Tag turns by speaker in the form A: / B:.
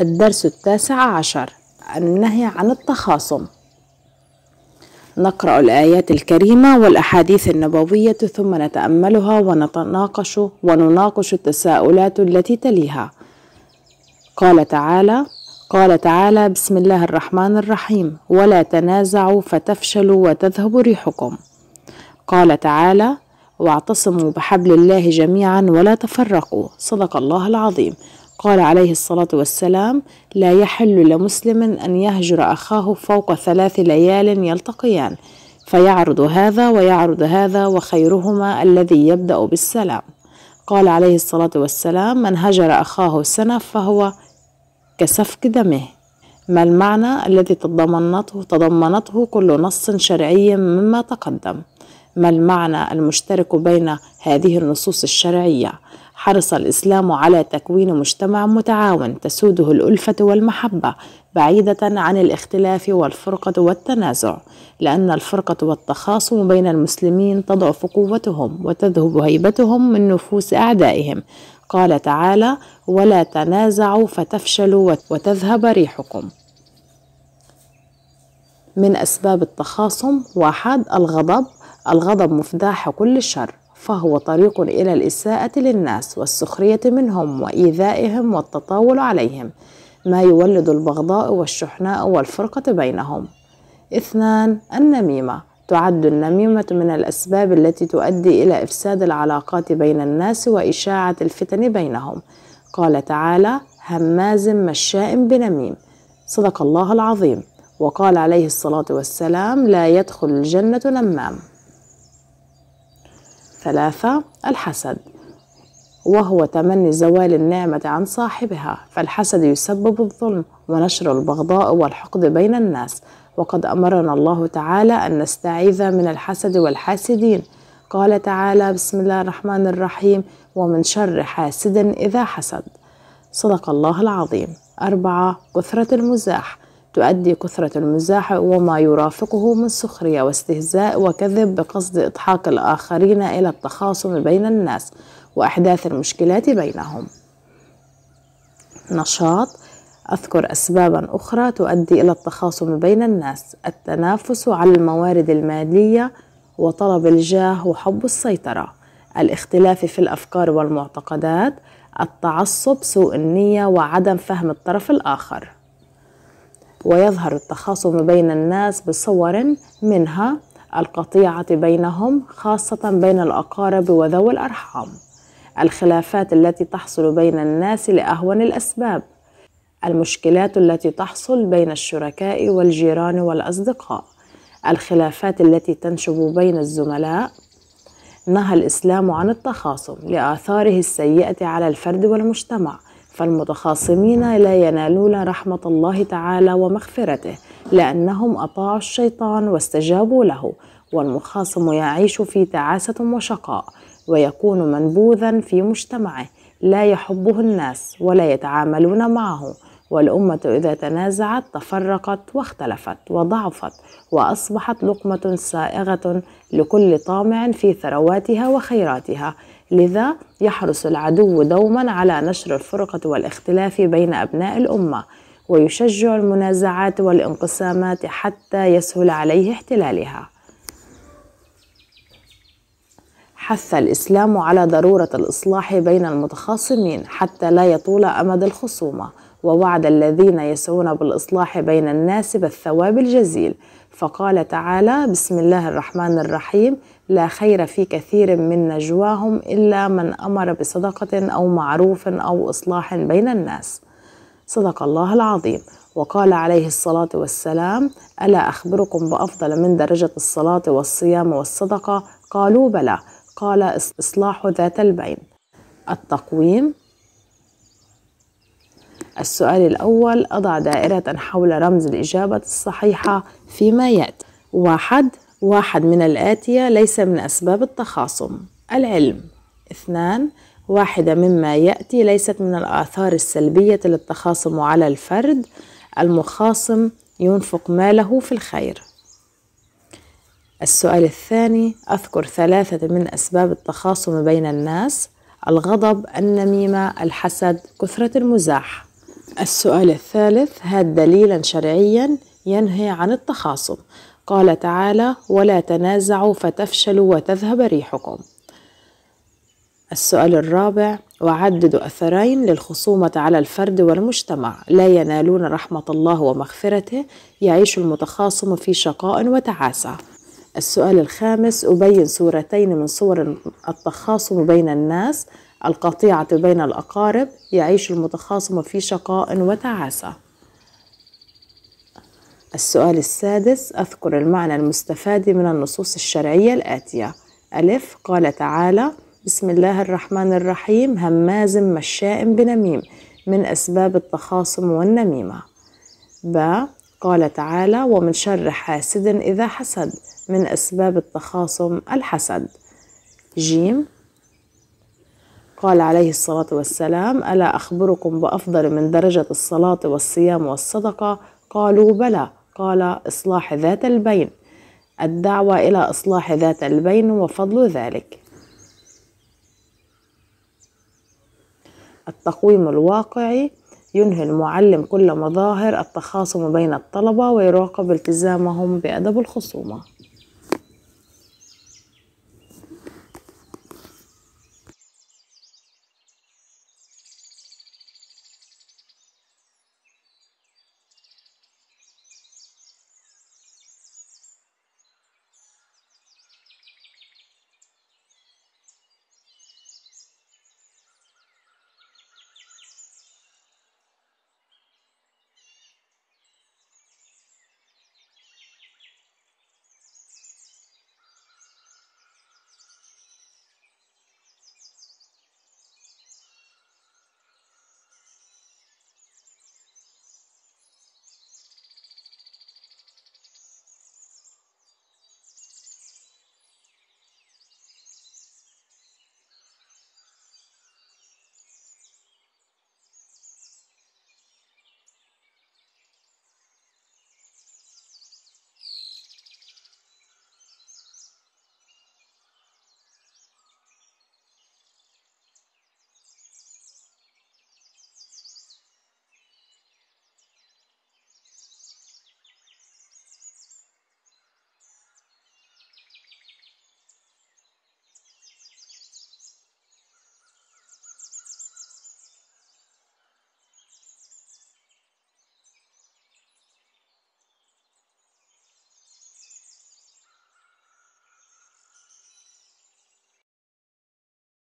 A: الدرس التاسع عشر النهي عن التخاصم نقرأ الآيات الكريمة والأحاديث النبوية ثم نتأملها ونتناقش ونناقش التساؤلات التي تليها قال تعالى قال تعالى بسم الله الرحمن الرحيم ولا تنازعوا فتفشلوا وتذهب ريحكم قال تعالى واعتصموا بحبل الله جميعا ولا تفرقوا صدق الله العظيم قال عليه الصلاة والسلام لا يحل لمسلم أن يهجر أخاه فوق ثلاث ليال يلتقيان فيعرض هذا ويعرض هذا وخيرهما الذي يبدأ بالسلام قال عليه الصلاة والسلام من هجر أخاه سنة فهو كسفك دمه ما المعنى الذي تضمنته تضمنته كل نص شرعي مما تقدم ما المعنى المشترك بين هذه النصوص الشرعيه حرص الاسلام على تكوين مجتمع متعاون تسوده الالفه والمحبه بعيده عن الاختلاف والفرقه والتنازع لان الفرقه والتخاصم بين المسلمين تضعف قوتهم وتذهب هيبتهم من نفوس اعدائهم قال تعالى ولا تنازعوا فتفشلوا وتذهب ريحكم من اسباب التخاصم واحد الغضب الغضب مفتاح كل الشر فهو طريق إلى الإساءة للناس والسخرية منهم وإيذائهم والتطاول عليهم ما يولد البغضاء والشحناء والفرقة بينهم اثنان النميمة تعد النميمة من الأسباب التي تؤدي إلى إفساد العلاقات بين الناس وإشاعة الفتن بينهم قال تعالى هماز مشاء بنميم صدق الله العظيم وقال عليه الصلاة والسلام لا يدخل الجنة نمام ثلاثة الحسد وهو تمني زوال النعمة عن صاحبها فالحسد يسبب الظلم ونشر البغضاء والحقد بين الناس وقد أمرنا الله تعالى أن نستعيذ من الحسد والحاسدين قال تعالى بسم الله الرحمن الرحيم ومن شر حاسد إذا حسد صدق الله العظيم أربعة كثرة المزاح تؤدي كثرة المزاح وما يرافقه من سخرية واستهزاء وكذب بقصد إضحاك الآخرين إلى التخاصم بين الناس وأحداث المشكلات بينهم نشاط أذكر أسبابا أخرى تؤدي إلى التخاصم بين الناس التنافس على الموارد المالية وطلب الجاه وحب السيطرة الاختلاف في الأفكار والمعتقدات التعصب سوء النية وعدم فهم الطرف الآخر ويظهر التخاصم بين الناس بصور منها القطيعة بينهم خاصة بين الأقارب وذوي الأرحام الخلافات التي تحصل بين الناس لأهون الأسباب المشكلات التي تحصل بين الشركاء والجيران والأصدقاء الخلافات التي تنشب بين الزملاء نهى الإسلام عن التخاصم لآثاره السيئة على الفرد والمجتمع فالمتخاصمين لا ينالون رحمة الله تعالى ومغفرته لأنهم أطاعوا الشيطان واستجابوا له والمخاصم يعيش في تعاسة وشقاء ويكون منبوذا في مجتمعه لا يحبه الناس ولا يتعاملون معه والأمة إذا تنازعت تفرقت واختلفت وضعفت وأصبحت لقمة سائغة لكل طامع في ثرواتها وخيراتها لذا يحرص العدو دوما على نشر الفرقة والاختلاف بين أبناء الأمة ويشجع المنازعات والانقسامات حتى يسهل عليه احتلالها حث الإسلام على ضرورة الإصلاح بين المتخاصمين حتى لا يطول أمد الخصومة ووعد الذين يسعون بالإصلاح بين الناس بالثواب الجزيل فقال تعالى بسم الله الرحمن الرحيم لا خير في كثير من نجواهم إلا من أمر بصدقة أو معروف أو إصلاح بين الناس صدق الله العظيم وقال عليه الصلاة والسلام ألا أخبركم بأفضل من درجة الصلاة والصيام والصدقة قالوا بلى قال إصلاح ذات البين التقويم السؤال الأول أضع دائرة حول رمز الإجابة الصحيحة فيما يأتي واحد واحد من الآتية ليس من أسباب التخاصم العلم اثنان واحدة مما يأتي ليست من الآثار السلبية للتخاصم على الفرد المخاصم ينفق ماله في الخير السؤال الثاني أذكر ثلاثة من أسباب التخاصم بين الناس الغضب النميمة الحسد كثرة المزاح السؤال الثالث هات دليلا شرعيا ينهي عن التخاصم قال تعالى ولا تنازعوا فتفشلوا وتذهب ريحكم السؤال الرابع وعدد أثرين للخصومة على الفرد والمجتمع لا ينالون رحمة الله ومغفرته يعيش المتخاصم في شقاء وتعاسة السؤال الخامس أبين صورتين من صور التخاصم بين الناس القطيعة بين الأقارب يعيش المتخاصم في شقاء وتعاسة السؤال السادس أذكر المعنى المستفاد من النصوص الشرعية الآتية ألف قال تعالى بسم الله الرحمن الرحيم هماز مشاء بنميم من أسباب التخاصم والنميمة ب قال تعالى ومن شر حاسد إذا حسد من أسباب التخاصم الحسد جيم قال عليه الصلاة والسلام ألا أخبركم بأفضل من درجة الصلاة والصيام والصدقة قالوا بلى قال إصلاح ذات البين الدعوة إلى إصلاح ذات البين وفضل ذلك التقويم الواقعي ينهي المعلم كل مظاهر التخاصم بين الطلبة ويراقب التزامهم بأدب الخصومة